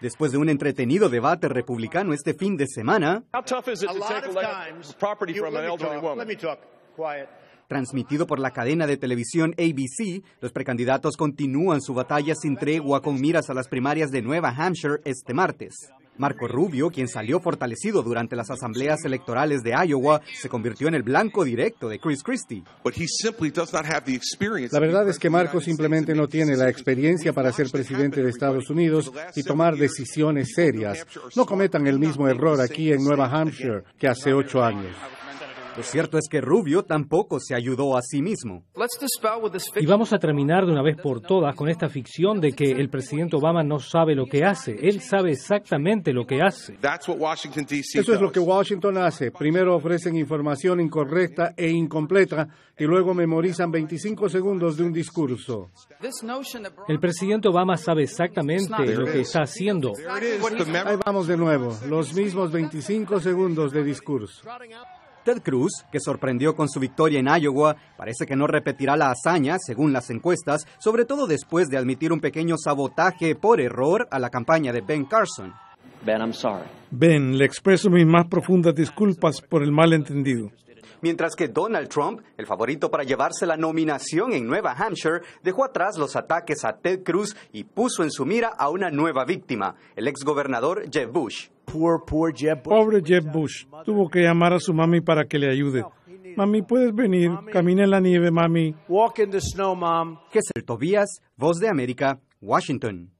Después de un entretenido debate republicano este fin de semana, transmitido por la cadena de televisión ABC, los precandidatos continúan su batalla sin tregua con miras a las primarias de Nueva Hampshire este martes. Marco Rubio, quien salió fortalecido durante las asambleas electorales de Iowa, se convirtió en el blanco directo de Chris Christie. La verdad es que Marco simplemente no tiene la experiencia para ser presidente de Estados Unidos y tomar decisiones serias. No cometan el mismo error aquí en Nueva Hampshire que hace ocho años. Lo cierto es que Rubio tampoco se ayudó a sí mismo. Y vamos a terminar de una vez por todas con esta ficción de que el presidente Obama no sabe lo que hace. Él sabe exactamente lo que hace. Eso es lo que Washington hace. Primero ofrecen información incorrecta e incompleta y luego memorizan 25 segundos de un discurso. El presidente Obama sabe exactamente lo que está haciendo. Ahí vamos de nuevo. Los mismos 25 segundos de discurso. Ted Cruz, que sorprendió con su victoria en Iowa, parece que no repetirá la hazaña, según las encuestas, sobre todo después de admitir un pequeño sabotaje por error a la campaña de Ben Carson. Ben, le expreso mis más profundas disculpas por el malentendido. Mientras que Donald Trump, el favorito para llevarse la nominación en Nueva Hampshire, dejó atrás los ataques a Ted Cruz y puso en su mira a una nueva víctima, el exgobernador Jeb Bush. Pobre Jeb Bush. Tuvo que llamar a su mami para que le ayude. Mami, puedes venir. Camina en la nieve, mami. Walk in the snow, mom. Tobías, Voz de América, Washington.